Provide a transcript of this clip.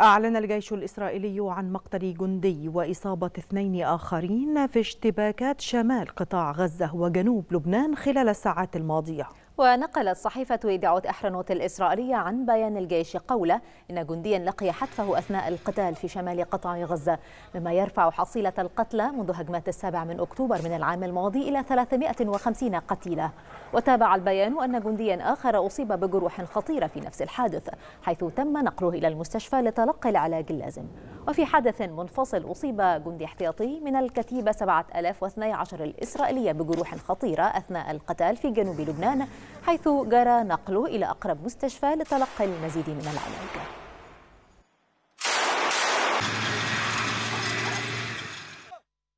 أعلن الجيش الإسرائيلي عن مقتل جندي وإصابة اثنين آخرين في اشتباكات شمال قطاع غزة وجنوب لبنان خلال الساعات الماضية ونقلت صحيفة إذاعة أحرنوت الإسرائيلية عن بيان الجيش قوله إن جنديا لقي حتفه أثناء القتال في شمال قطاع غزة مما يرفع حصيلة القتلى منذ هجمات السابع من أكتوبر من العام الماضي إلى 350 قتيلة وتابع البيان أن جنديا آخر أصيب بجروح خطيرة في نفس الحادث حيث تم نقله إلى المستشفى لتلقي العلاج اللازم وفي حدث منفصل أصيب جندي احتياطي من الكتيبة 7012 الإسرائيلية بجروح خطيرة أثناء القتال في جنوب لبنان حيث جرى نقله إلى أقرب مستشفى لتلقي المزيد من العلاج